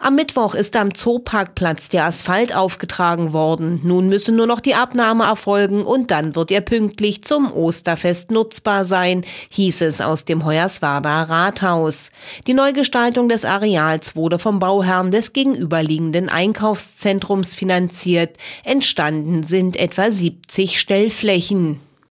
Am Mittwoch ist am Zooparkplatz der Asphalt aufgetragen worden. Nun müssen nur noch die Abnahme erfolgen und dann wird er pünktlich zum Osterfest nutzbar sein, hieß es aus dem Hoyerswerda Rathaus. Die Neugestaltung des Areals wurde vom Bauherrn des gegenüberliegenden Einkaufszentrums finanziert. Entstanden sind etwa 70 Stellflächen.